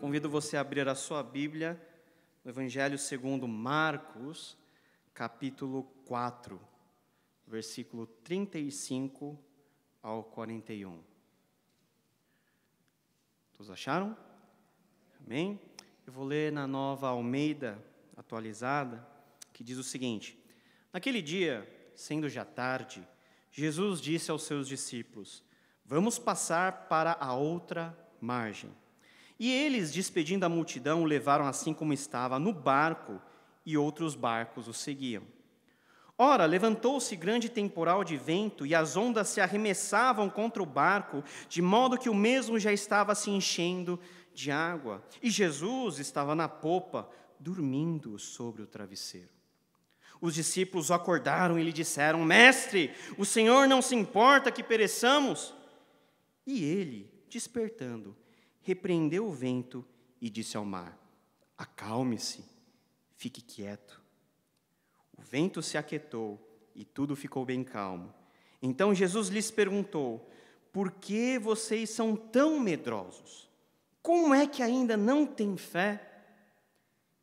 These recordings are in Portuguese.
Convido você a abrir a sua Bíblia no Evangelho segundo Marcos, capítulo 4, versículo 35 ao 41. Todos acharam? Amém? Eu vou ler na nova Almeida atualizada, que diz o seguinte: Naquele dia, sendo já tarde, Jesus disse aos seus discípulos: Vamos passar para a outra margem. E eles, despedindo a multidão, o levaram assim como estava no barco, e outros barcos o seguiam. Ora, levantou-se grande temporal de vento, e as ondas se arremessavam contra o barco, de modo que o mesmo já estava se enchendo de água. E Jesus estava na popa, dormindo sobre o travesseiro. Os discípulos o acordaram e lhe disseram: Mestre, o Senhor não se importa que pereçamos? E ele, despertando, repreendeu o vento e disse ao mar: Acalme-se, fique quieto. O vento se aquietou e tudo ficou bem calmo. Então Jesus lhes perguntou: Por que vocês são tão medrosos? Como é que ainda não têm fé?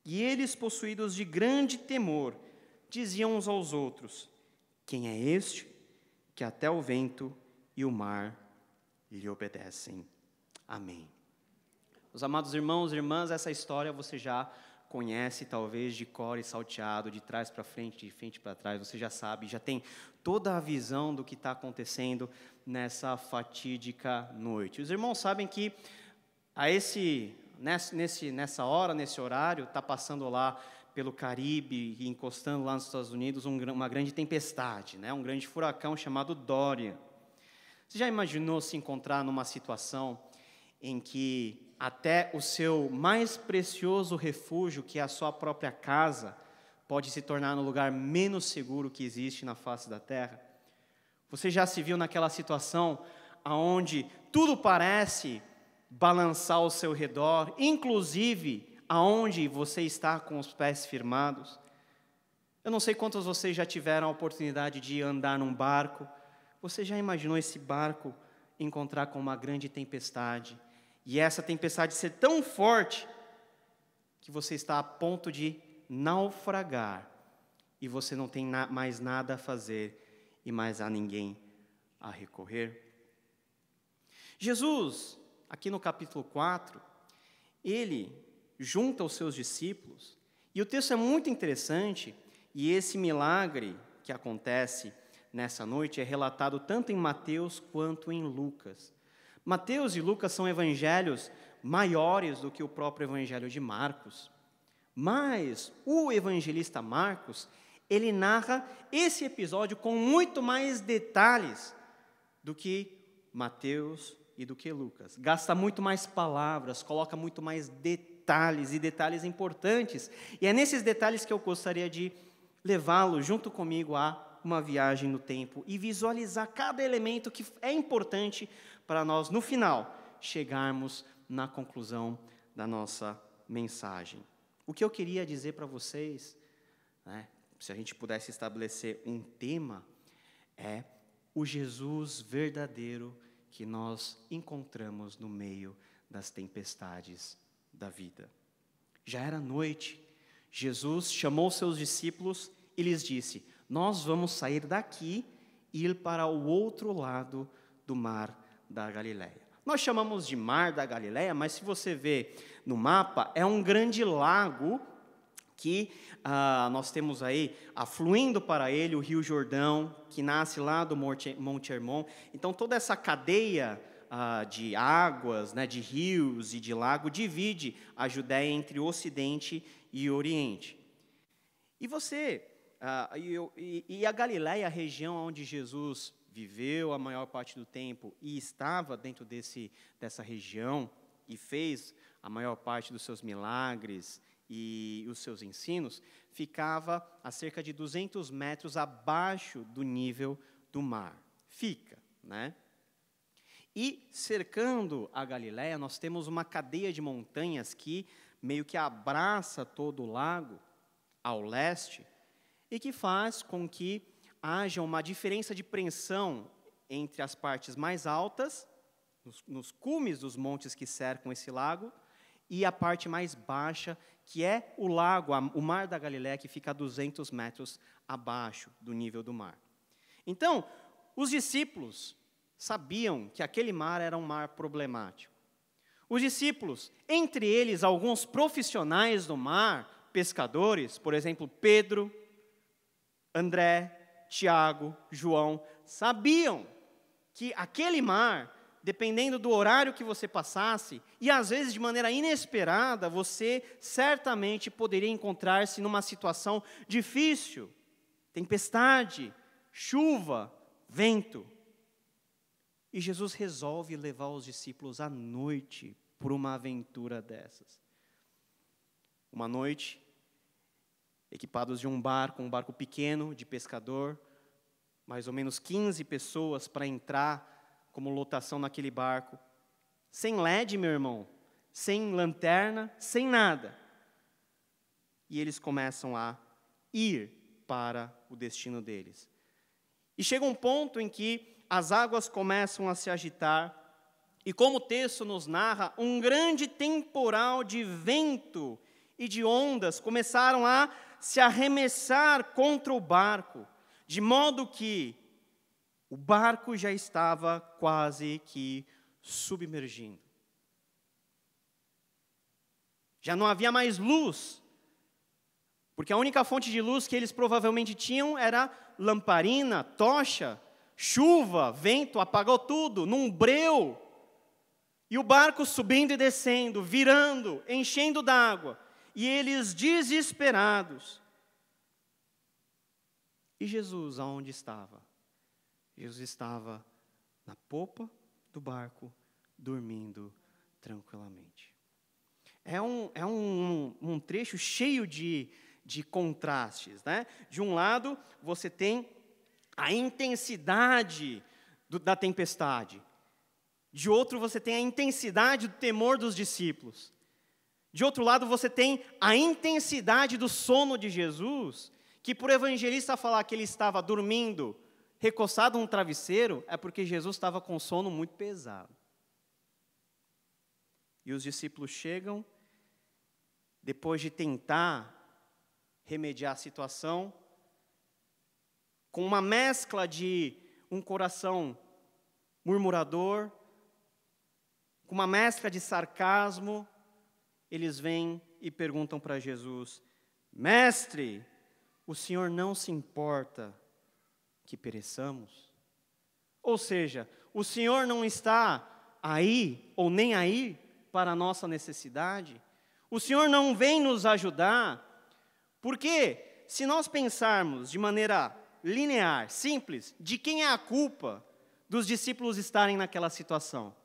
E eles, possuídos de grande temor, diziam uns aos outros: Quem é este que até o vento e o mar lhe obedecem? Amém. Meus amados irmãos e irmãs, essa história você já conhece, talvez de cor e salteado, de trás para frente, de frente para trás, você já sabe, já tem toda a visão do que está acontecendo nessa fatídica noite. Os irmãos sabem que a esse nesse, nessa hora, nesse horário, está passando lá pelo Caribe e encostando lá nos Estados Unidos um, uma grande tempestade, né? um grande furacão chamado Dória. Você já imaginou se encontrar numa situação em que até o seu mais precioso refúgio, que é a sua própria casa, pode se tornar no lugar menos seguro que existe na face da terra? Você já se viu naquela situação aonde tudo parece balançar ao seu redor, inclusive aonde você está com os pés firmados? Eu não sei quantos vocês já tiveram a oportunidade de andar num barco. Você já imaginou esse barco encontrar com uma grande tempestade? E essa tempestade ser tão forte que você está a ponto de naufragar e você não tem na, mais nada a fazer e mais a ninguém a recorrer. Jesus, aqui no capítulo 4, ele junta os seus discípulos e o texto é muito interessante e esse milagre que acontece nessa noite é relatado tanto em Mateus quanto em Lucas. Mateus e Lucas são evangelhos maiores do que o próprio evangelho de Marcos. Mas o evangelista Marcos, ele narra esse episódio com muito mais detalhes do que Mateus e do que Lucas. Gasta muito mais palavras, coloca muito mais detalhes e detalhes importantes. E é nesses detalhes que eu gostaria de levá-lo junto comigo a uma viagem no tempo e visualizar cada elemento que é importante para nós, no final, chegarmos na conclusão da nossa mensagem. O que eu queria dizer para vocês, né, se a gente pudesse estabelecer um tema, é o Jesus verdadeiro que nós encontramos no meio das tempestades da vida. Já era noite, Jesus chamou seus discípulos e lhes disse: Nós vamos sair daqui e ir para o outro lado do mar da Galileia. Nós chamamos de Mar da Galileia, mas se você vê no mapa, é um grande lago que ah, nós temos aí afluindo para ele o Rio Jordão, que nasce lá do Monte, Hermon. Então, toda essa cadeia ah, de águas, né, de rios e de lago divide a Judéia entre o Ocidente e o Oriente. E você, ah, e, e, e a Galiléia, a região onde Jesus viveu a maior parte do tempo e estava dentro desse, dessa região e fez a maior parte dos seus milagres e os seus ensinos, ficava a cerca de 200 metros abaixo do nível do mar. Fica, né? E cercando a Galiléia, nós temos uma cadeia de montanhas que meio que abraça todo o lago ao leste e que faz com que haja uma diferença de pressão entre as partes mais altas, nos, nos cumes dos montes que cercam esse lago, e a parte mais baixa, que é o lago, o Mar da Galiléia, que fica a 200 metros abaixo do nível do mar. Então, os discípulos sabiam que aquele mar era um mar problemático. Os discípulos, entre eles alguns profissionais do mar, pescadores, por exemplo, Pedro, André, Tiago, João, sabiam que aquele mar, dependendo do horário que você passasse, e às vezes de maneira inesperada, você certamente poderia encontrar-se numa situação difícil tempestade, chuva, vento. E Jesus resolve levar os discípulos à noite por uma aventura dessas. Uma noite equipados de um barco, um barco pequeno de pescador, mais ou menos 15 pessoas para entrar como lotação naquele barco. Sem LED, meu irmão, sem lanterna, sem nada. E eles começam a ir para o destino deles. E chega um ponto em que as águas começam a se agitar, e como o texto nos narra, um grande temporal de vento e de ondas começaram a se arremessar contra o barco, de modo que o barco já estava quase que submergindo. Já não havia mais luz, porque a única fonte de luz que eles provavelmente tinham era lamparina, tocha, chuva, vento, apagou tudo, num breu. E o barco subindo e descendo, virando, enchendo d'água e eles desesperados. E Jesus, aonde estava? Jesus estava na popa do barco, dormindo tranquilamente. É um, é um, um trecho cheio de, de contrastes. Né? De um lado, você tem a intensidade do, da tempestade. De outro, você tem a intensidade do temor dos discípulos. De outro lado, você tem a intensidade do sono de Jesus, que por evangelista falar que ele estava dormindo, recostado num travesseiro, é porque Jesus estava com sono muito pesado. E os discípulos chegam, depois de tentar remediar a situação, com uma mescla de um coração murmurador, com uma mescla de sarcasmo, eles vêm e perguntam para Jesus: Mestre, o Senhor não se importa que pereçamos? Ou seja, o Senhor não está aí ou nem aí para a nossa necessidade? O Senhor não vem nos ajudar? Porque, se nós pensarmos de maneira linear, simples, de quem é a culpa dos discípulos estarem naquela situação?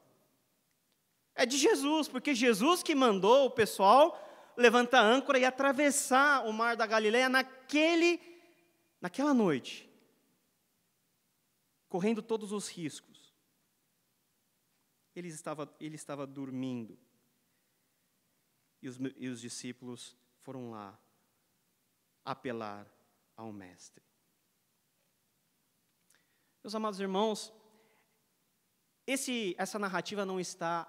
É de Jesus, porque Jesus que mandou o pessoal levantar a âncora e atravessar o mar da Galileia naquele, naquela noite, correndo todos os riscos. Ele estava, ele estava dormindo. E os, e os discípulos foram lá apelar ao Mestre. Meus amados irmãos, esse, essa narrativa não está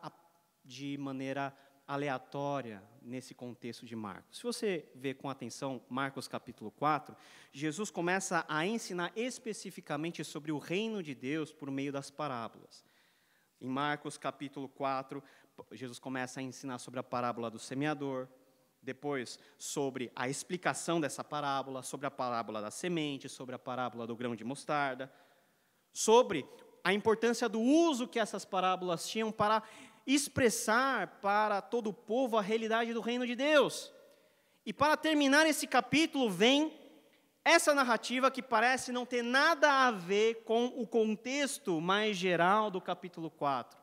de maneira aleatória nesse contexto de Marcos. Se você ver com atenção Marcos capítulo 4, Jesus começa a ensinar especificamente sobre o reino de Deus por meio das parábolas. Em Marcos capítulo 4, Jesus começa a ensinar sobre a parábola do semeador, depois sobre a explicação dessa parábola, sobre a parábola da semente, sobre a parábola do grão de mostarda, sobre a importância do uso que essas parábolas tinham para expressar para todo o povo a realidade do reino de Deus. E para terminar esse capítulo, vem essa narrativa que parece não ter nada a ver com o contexto mais geral do capítulo 4.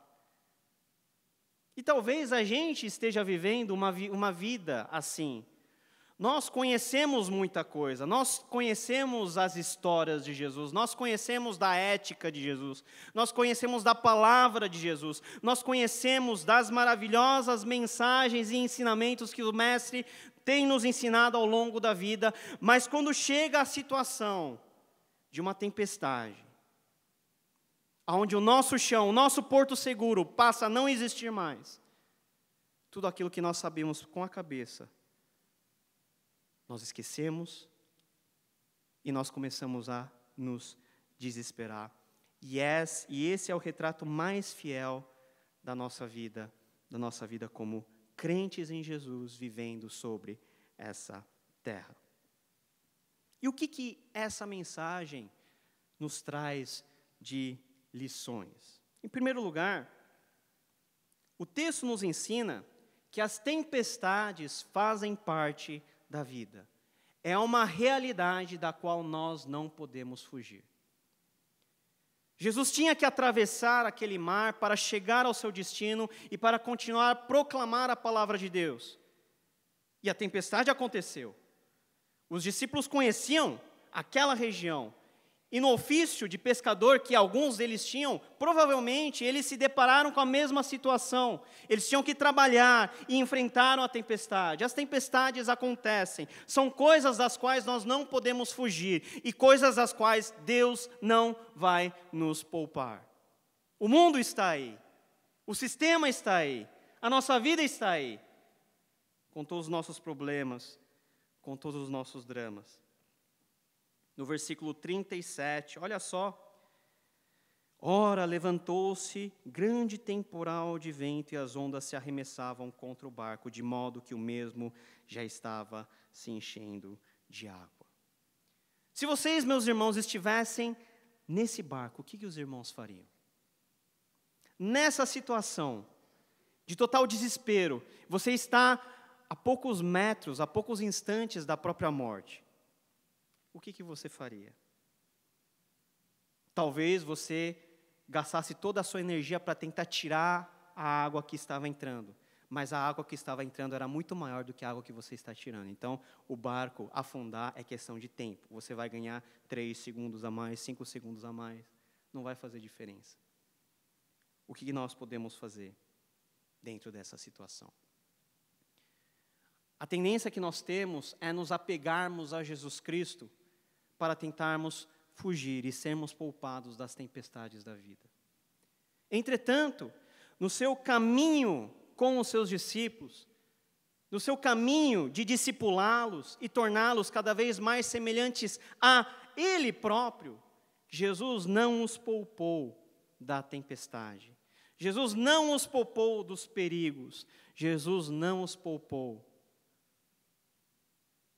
E talvez a gente esteja vivendo uma, uma vida assim, nós conhecemos muita coisa, nós conhecemos as histórias de Jesus, nós conhecemos da ética de Jesus, nós conhecemos da palavra de Jesus, nós conhecemos das maravilhosas mensagens e ensinamentos que o Mestre tem nos ensinado ao longo da vida, mas quando chega a situação de uma tempestade, onde o nosso chão, o nosso porto seguro passa a não existir mais, tudo aquilo que nós sabemos com a cabeça nós esquecemos e nós começamos a nos desesperar. E e esse é o retrato mais fiel da nossa vida, da nossa vida como crentes em Jesus vivendo sobre essa terra. E o que, que essa mensagem nos traz de lições? Em primeiro lugar, o texto nos ensina que as tempestades fazem parte da vida. É uma realidade da qual nós não podemos fugir. Jesus tinha que atravessar aquele mar para chegar ao seu destino e para continuar a proclamar a palavra de Deus. E a tempestade aconteceu. Os discípulos conheciam aquela região, e no ofício de pescador que alguns deles tinham, provavelmente eles se depararam com a mesma situação. Eles tinham que trabalhar e enfrentaram a tempestade. As tempestades acontecem, são coisas das quais nós não podemos fugir e coisas das quais Deus não vai nos poupar. O mundo está aí, o sistema está aí, a nossa vida está aí, com todos os nossos problemas, com todos os nossos dramas no versículo 37, olha só. Ora, levantou-se grande temporal de vento e as ondas se arremessavam contra o barco, de modo que o mesmo já estava se enchendo de água. Se vocês, meus irmãos, estivessem nesse barco, o que, que os irmãos fariam? Nessa situação de total desespero, você está a poucos metros, a poucos instantes da própria morte o que, que você faria? Talvez você gastasse toda a sua energia para tentar tirar a água que estava entrando, mas a água que estava entrando era muito maior do que a água que você está tirando. Então, o barco afundar é questão de tempo. Você vai ganhar 3 segundos a mais, 5 segundos a mais, não vai fazer diferença. O que nós podemos fazer dentro dessa situação? A tendência que nós temos é nos apegarmos a Jesus Cristo para tentarmos fugir e sermos poupados das tempestades da vida. Entretanto, no seu caminho com os seus discípulos, no seu caminho de discipulá-los e torná-los cada vez mais semelhantes a Ele próprio, Jesus não os poupou da tempestade. Jesus não os poupou dos perigos. Jesus não os poupou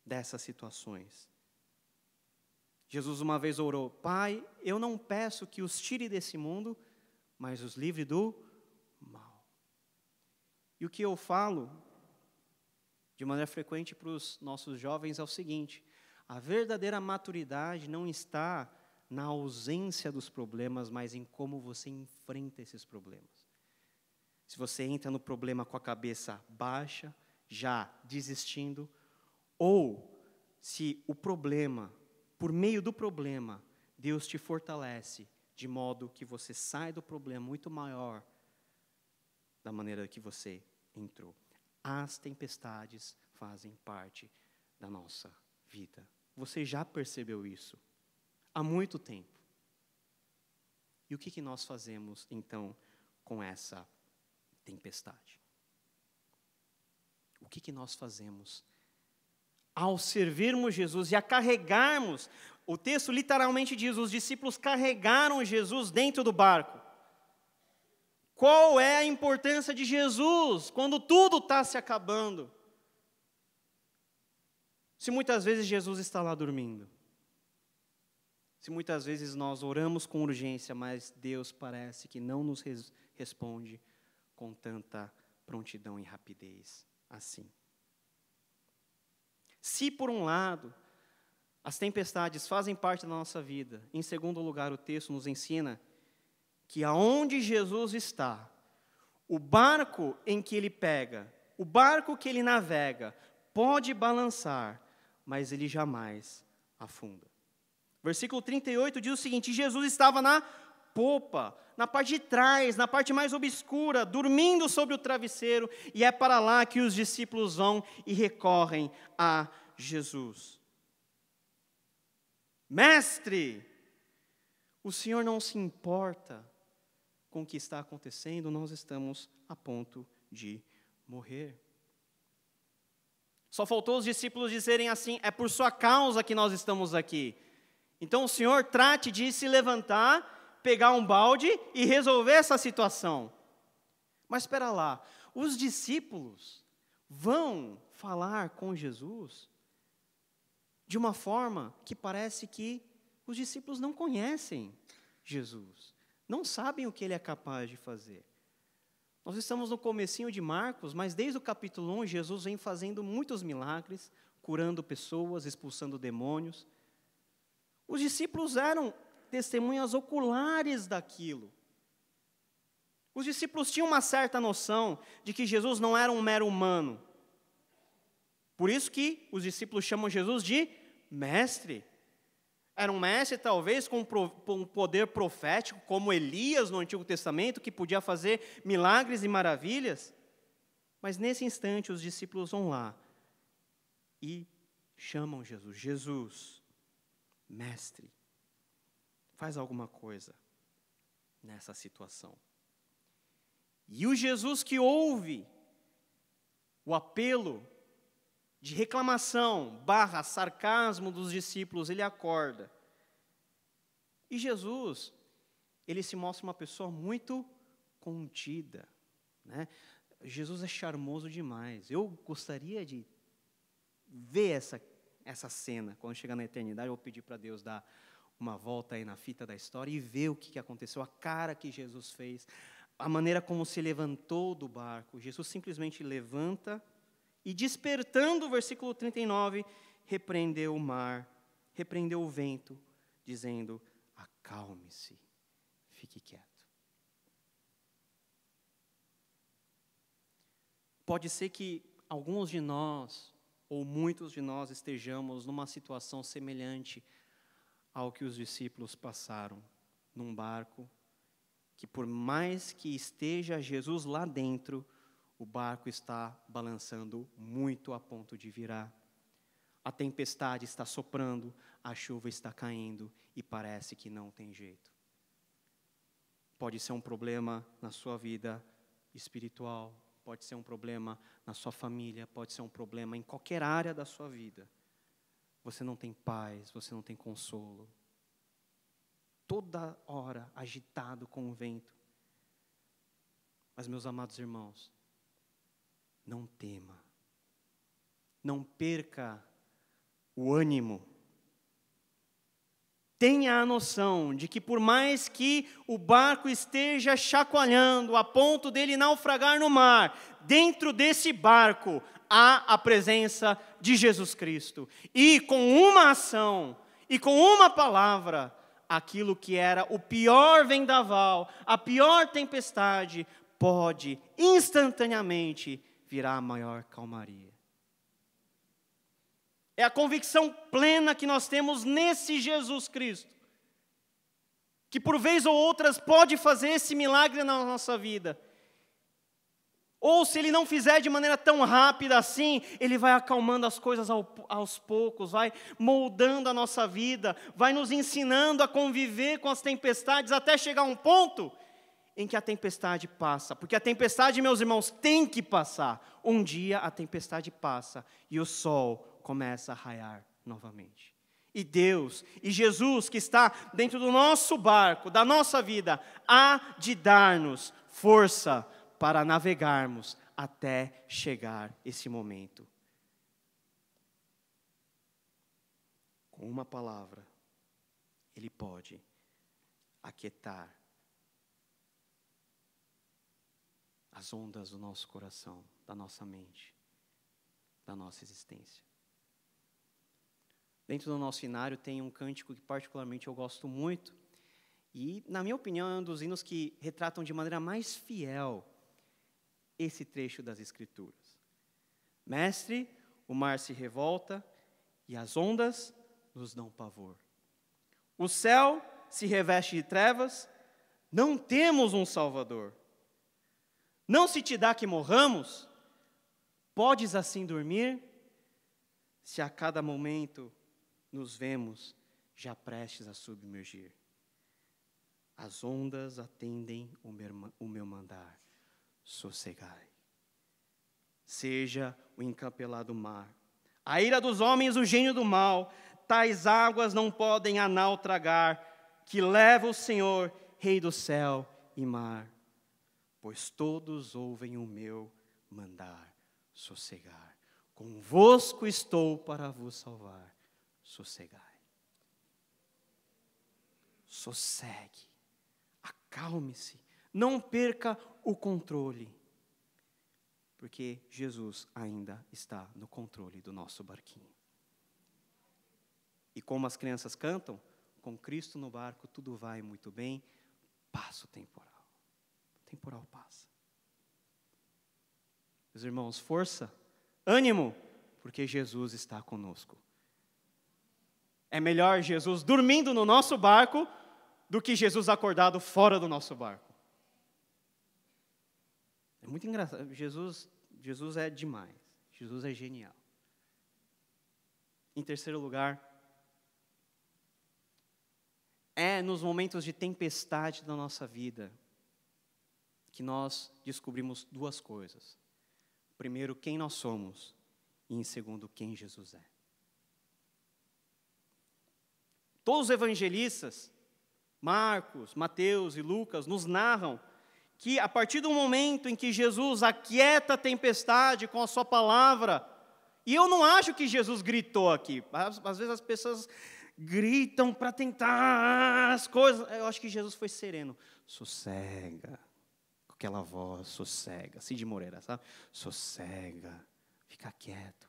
dessas situações. Jesus uma vez orou: Pai, eu não peço que os tire desse mundo, mas os livre do mal. E o que eu falo de maneira frequente para os nossos jovens é o seguinte: a verdadeira maturidade não está na ausência dos problemas, mas em como você enfrenta esses problemas. Se você entra no problema com a cabeça baixa, já desistindo, ou se o problema por meio do problema, Deus te fortalece de modo que você sai do problema muito maior da maneira que você entrou. As tempestades fazem parte da nossa vida. Você já percebeu isso há muito tempo. E o que, que nós fazemos então com essa tempestade? O que, que nós fazemos ao servirmos Jesus e a carregarmos, o texto literalmente diz: os discípulos carregaram Jesus dentro do barco. Qual é a importância de Jesus quando tudo está se acabando? Se muitas vezes Jesus está lá dormindo, se muitas vezes nós oramos com urgência, mas Deus parece que não nos res responde com tanta prontidão e rapidez assim. Se, por um lado, as tempestades fazem parte da nossa vida, em segundo lugar, o texto nos ensina que aonde Jesus está, o barco em que ele pega, o barco que ele navega, pode balançar, mas ele jamais afunda. Versículo 38 diz o seguinte: Jesus estava na popa, na parte de trás, na parte mais obscura, dormindo sobre o travesseiro, e é para lá que os discípulos vão e recorrem a Jesus. Mestre, o Senhor não se importa com o que está acontecendo, nós estamos a ponto de morrer. Só faltou os discípulos dizerem assim: é por sua causa que nós estamos aqui. Então o Senhor trate de se levantar pegar um balde e resolver essa situação. Mas espera lá, os discípulos vão falar com Jesus de uma forma que parece que os discípulos não conhecem Jesus, não sabem o que ele é capaz de fazer. Nós estamos no comecinho de Marcos, mas desde o capítulo 1 Jesus vem fazendo muitos milagres, curando pessoas, expulsando demônios. Os discípulos eram testemunhas oculares daquilo. Os discípulos tinham uma certa noção de que Jesus não era um mero humano. Por isso que os discípulos chamam Jesus de mestre. Era um mestre, talvez, com um poder profético, como Elias no Antigo Testamento, que podia fazer milagres e maravilhas. Mas nesse instante, os discípulos vão lá e chamam Jesus: Jesus, mestre faz alguma coisa nessa situação. E o Jesus que ouve o apelo de reclamação barra sarcasmo dos discípulos, ele acorda. E Jesus, ele se mostra uma pessoa muito contida. Né? Jesus é charmoso demais. Eu gostaria de ver essa, essa cena quando chegar na eternidade. Eu vou pedir para Deus dar uma volta aí na fita da história e ver o que aconteceu, a cara que Jesus fez, a maneira como se levantou do barco. Jesus simplesmente levanta e, despertando o versículo 39, repreendeu o mar, repreendeu o vento, dizendo: Acalme-se, fique quieto. Pode ser que alguns de nós, ou muitos de nós, estejamos numa situação semelhante ao que os discípulos passaram num barco, que por mais que esteja Jesus lá dentro, o barco está balançando muito a ponto de virar. A tempestade está soprando, a chuva está caindo e parece que não tem jeito. Pode ser um problema na sua vida espiritual, pode ser um problema na sua família, pode ser um problema em qualquer área da sua vida você não tem paz, você não tem consolo. Toda hora agitado com o vento. Mas, meus amados irmãos, não tema, não perca o ânimo. Tenha a noção de que, por mais que o barco esteja chacoalhando a ponto dele naufragar no mar, dentro desse barco há a presença de Jesus Cristo. E com uma ação e com uma palavra, aquilo que era o pior vendaval, a pior tempestade, pode instantaneamente virar a maior calmaria. É a convicção plena que nós temos nesse Jesus Cristo, que por vez ou outras pode fazer esse milagre na nossa vida ou se ele não fizer de maneira tão rápida assim, ele vai acalmando as coisas aos poucos, vai moldando a nossa vida, vai nos ensinando a conviver com as tempestades até chegar a um ponto em que a tempestade passa. Porque a tempestade, meus irmãos, tem que passar. Um dia a tempestade passa e o sol começa a raiar novamente. E Deus e Jesus, que está dentro do nosso barco, da nossa vida, há de dar-nos força para navegarmos até chegar esse momento. Com uma palavra, Ele pode aquietar as ondas do nosso coração, da nossa mente, da nossa existência. Dentro do nosso cenário tem um cântico que particularmente eu gosto muito e, na minha opinião, é um dos hinos que retratam de maneira mais fiel esse trecho das Escrituras. Mestre, o mar se revolta e as ondas nos dão pavor. O céu se reveste de trevas, não temos um Salvador. Não se te dá que morramos? Podes assim dormir? Se a cada momento nos vemos já prestes a submergir. As ondas atendem o meu mandar sossegai. Seja o encapelado mar. A ira dos homens, o gênio do mal, tais águas não podem anal tragar, que leva o Senhor, Rei do céu e mar. Pois todos ouvem o meu mandar, sossegar. Convosco estou para vos salvar, sossegai. Sossegue, acalme-se, não perca o controle, porque Jesus ainda está no controle do nosso barquinho. E como as crianças cantam, com Cristo no barco tudo vai muito bem, passa o temporal. O temporal passa. Meus irmãos, força, ânimo, porque Jesus está conosco. É melhor Jesus dormindo no nosso barco do que Jesus acordado fora do nosso barco. É muito engraçado. Jesus, Jesus é demais. Jesus é genial. Em terceiro lugar, é nos momentos de tempestade da nossa vida que nós descobrimos duas coisas. Primeiro, quem nós somos, e em segundo, quem Jesus é. Todos os evangelistas, Marcos, Mateus e Lucas, nos narram que a partir do momento em que Jesus aquieta a tempestade com a sua palavra, e eu não acho que Jesus gritou aqui, às, às vezes as pessoas gritam para tentar as coisas, eu acho que Jesus foi sereno, sossega, com aquela voz, sossega, Cid Moreira, sabe? Sossega, fica quieto.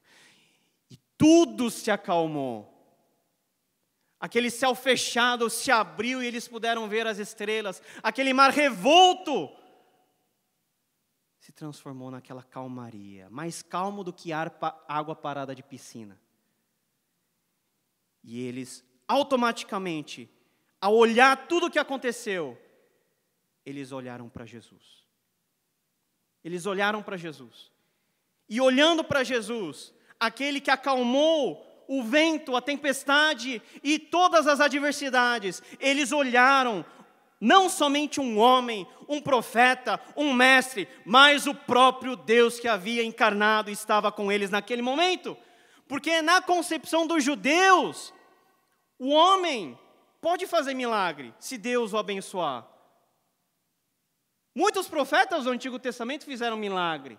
E tudo se acalmou. Aquele céu fechado se abriu e eles puderam ver as estrelas. Aquele mar revolto se transformou naquela calmaria, mais calmo do que água parada de piscina. E eles automaticamente, ao olhar tudo o que aconteceu, eles olharam para Jesus. Eles olharam para Jesus. E olhando para Jesus, aquele que acalmou o vento, a tempestade e todas as adversidades, eles olharam não somente um homem, um profeta, um mestre, mas o próprio Deus que havia encarnado estava com eles naquele momento. Porque na concepção dos judeus, o homem pode fazer milagre se Deus o abençoar. Muitos profetas do Antigo Testamento fizeram milagre.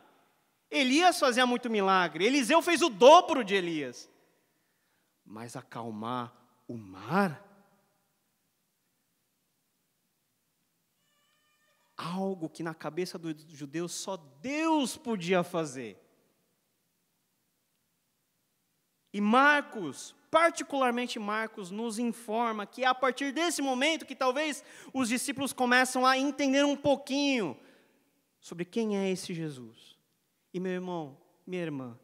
Elias fazia muito milagre. Eliseu fez o dobro de Elias. Mas acalmar o mar algo que na cabeça dos judeus só Deus podia fazer. E Marcos, particularmente Marcos, nos informa que é a partir desse momento que talvez os discípulos começam a entender um pouquinho sobre quem é esse Jesus. E meu irmão, minha irmã,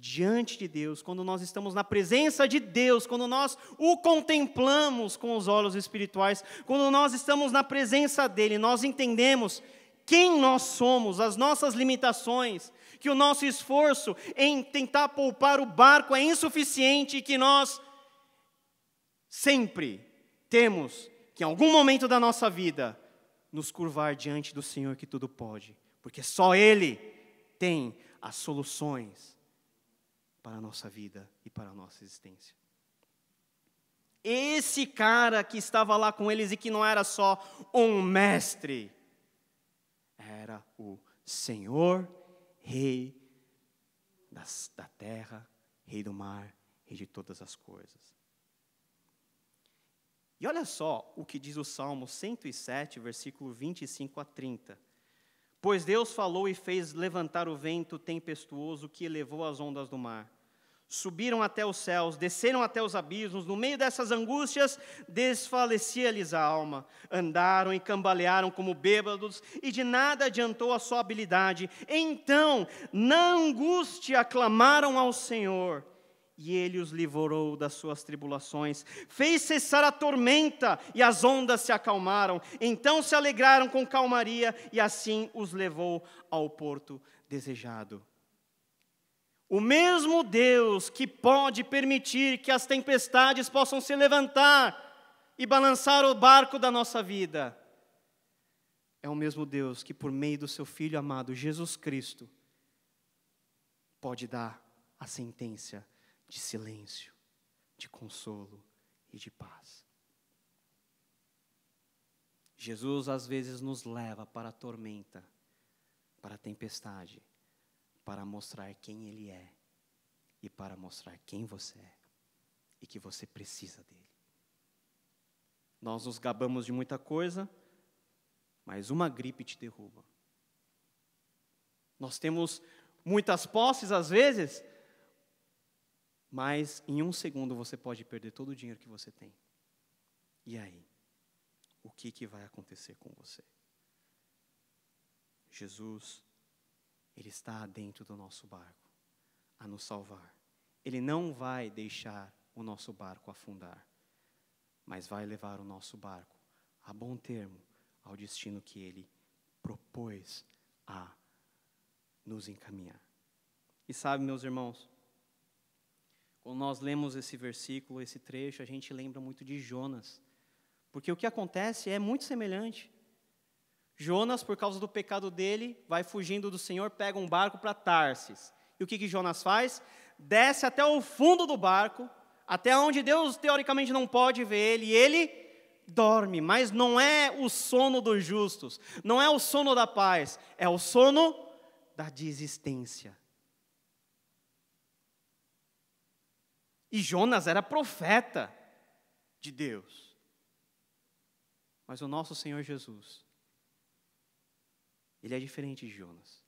diante de Deus, quando nós estamos na presença de Deus, quando nós o contemplamos com os olhos espirituais, quando nós estamos na presença dele, nós entendemos quem nós somos, as nossas limitações, que o nosso esforço em tentar poupar o barco é insuficiente e que nós sempre temos que, em algum momento da nossa vida, nos curvar diante do Senhor que tudo pode, porque só Ele tem as soluções para a nossa vida e para a nossa existência. Esse cara que estava lá com eles e que não era só um mestre, era o Senhor, Rei das, da terra, Rei do mar, Rei de todas as coisas. E olha só o que diz o Salmo 107, versículo 25 a 30. Pois Deus falou e fez levantar o vento tempestuoso que elevou as ondas do mar. Subiram até os céus, desceram até os abismos, no meio dessas angústias, desfalecia-lhes a alma. Andaram e cambalearam como bêbados, e de nada adiantou a sua habilidade. Então, na angústia, clamaram ao Senhor e ele os livrou das suas tribulações. Fez cessar a tormenta e as ondas se acalmaram. Então se alegraram com calmaria e assim os levou ao porto desejado. O mesmo Deus que pode permitir que as tempestades possam se levantar e balançar o barco da nossa vida, é o mesmo Deus que, por meio do seu Filho amado Jesus Cristo, pode dar a sentença de silêncio, de consolo e de paz. Jesus às vezes nos leva para a tormenta, para a tempestade, para mostrar quem Ele é e para mostrar quem você é e que você precisa dele. Nós nos gabamos de muita coisa, mas uma gripe te derruba. Nós temos muitas posses às vezes, mas em um segundo você pode perder todo o dinheiro que você tem. E aí? O que, que vai acontecer com você? Jesus, Ele está dentro do nosso barco, a nos salvar. Ele não vai deixar o nosso barco afundar, mas vai levar o nosso barco a bom termo, ao destino que Ele propôs a nos encaminhar. E sabe, meus irmãos, quando nós lemos esse versículo, esse trecho, a gente lembra muito de Jonas. Porque o que acontece é muito semelhante. Jonas, por causa do pecado dele, vai fugindo do Senhor, pega um barco para Tarsis. E o que, que Jonas faz? Desce até o fundo do barco, até onde Deus teoricamente não pode ver ele, e ele dorme, mas não é o sono dos justos, não é o sono da paz, é o sono da desistência. E Jonas era profeta de Deus. Mas o nosso Senhor Jesus, ele é diferente de Jonas.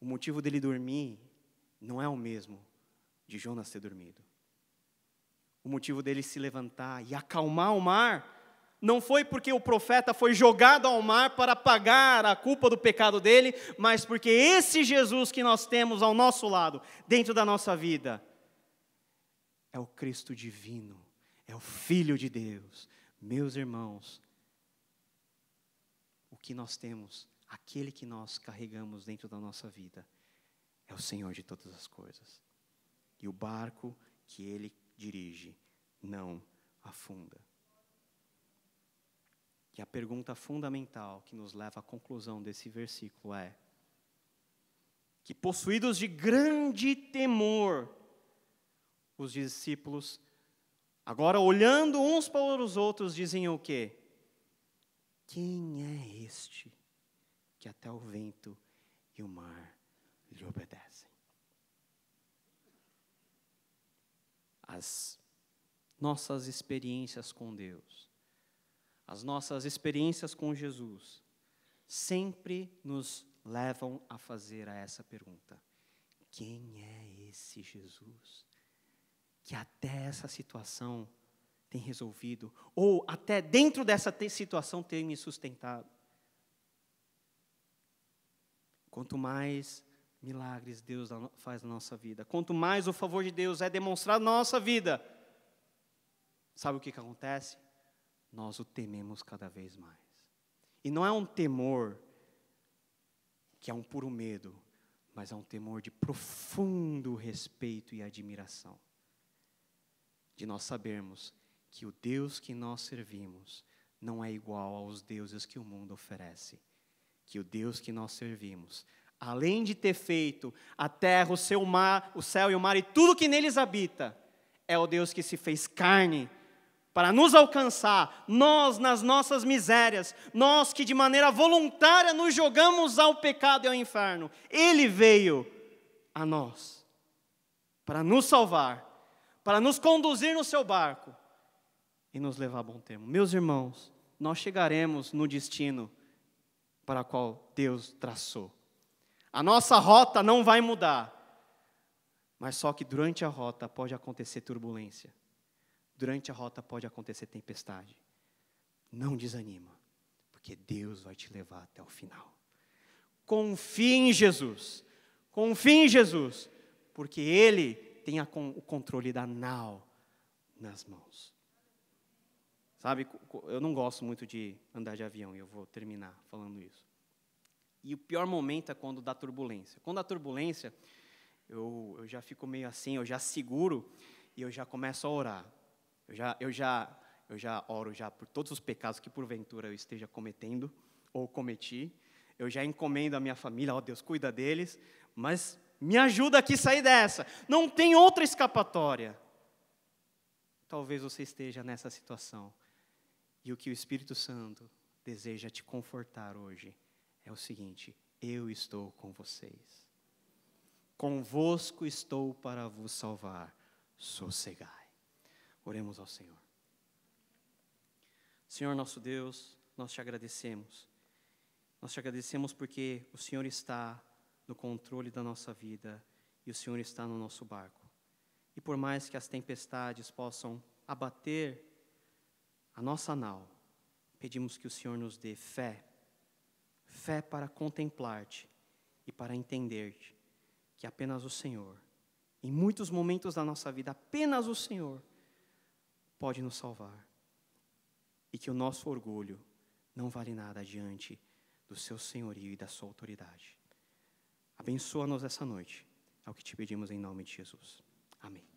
O motivo dele dormir não é o mesmo de Jonas ter dormido. O motivo dele se levantar e acalmar o mar não foi porque o profeta foi jogado ao mar para pagar a culpa do pecado dele, mas porque esse Jesus que nós temos ao nosso lado, dentro da nossa vida, é o Cristo divino, é o Filho de Deus. Meus irmãos, o que nós temos, aquele que nós carregamos dentro da nossa vida, é o Senhor de todas as coisas. E o barco que ele dirige não afunda. E a pergunta fundamental que nos leva à conclusão desse versículo é: que possuídos de grande temor, os discípulos, agora olhando uns para os outros, diziam o quê? Quem é este que até o vento e o mar lhe obedecem? As nossas experiências com Deus, as nossas experiências com Jesus, sempre nos levam a fazer a essa pergunta: quem é esse Jesus? que até essa situação tem resolvido, ou até dentro dessa situação tem me sustentado. Quanto mais milagres Deus faz na nossa vida, quanto mais o favor de Deus é demonstrado na nossa vida, sabe o que, que acontece? Nós o tememos cada vez mais. E não é um temor que é um puro medo, mas é um temor de profundo respeito e admiração de nós sabermos que o Deus que nós servimos não é igual aos deuses que o mundo oferece. Que o Deus que nós servimos, além de ter feito a terra, o seu mar, o céu e o mar e tudo que neles habita, é o Deus que se fez carne para nos alcançar, nós nas nossas misérias, nós que de maneira voluntária nos jogamos ao pecado e ao inferno, Ele veio a nós para nos salvar para nos conduzir no seu barco e nos levar a bom termo. Meus irmãos, nós chegaremos no destino para qual Deus traçou. A nossa rota não vai mudar, mas só que durante a rota pode acontecer turbulência, durante a rota pode acontecer tempestade. Não desanima, porque Deus vai te levar até o final. Confie em Jesus, confie em Jesus, porque Ele tenha o controle da nau nas mãos. Sabe, eu não gosto muito de andar de avião, e eu vou terminar falando isso. E o pior momento é quando dá turbulência. Quando dá turbulência, eu, eu já fico meio assim, eu já seguro e eu já começo a orar. Eu já, eu já, eu já oro já por todos os pecados que porventura eu esteja cometendo ou cometi. Eu já encomendo a minha família, ó oh, Deus, cuida deles. Mas me ajuda aqui a sair dessa. Não tem outra escapatória. Talvez você esteja nessa situação. E o que o Espírito Santo deseja te confortar hoje é o seguinte: eu estou com vocês. Convosco estou para vos salvar. Sossegai. Oremos ao Senhor. Senhor nosso Deus, nós te agradecemos. Nós te agradecemos porque o Senhor está no controle da nossa vida e o Senhor está no nosso barco. E por mais que as tempestades possam abater a nossa nau, pedimos que o Senhor nos dê fé, fé para contemplar-te e para entender-te, que apenas o Senhor, em muitos momentos da nossa vida, apenas o Senhor pode nos salvar. E que o nosso orgulho não vale nada diante do seu senhorio e da sua autoridade. Abençoa-nos essa noite. É o que te pedimos em nome de Jesus. Amém.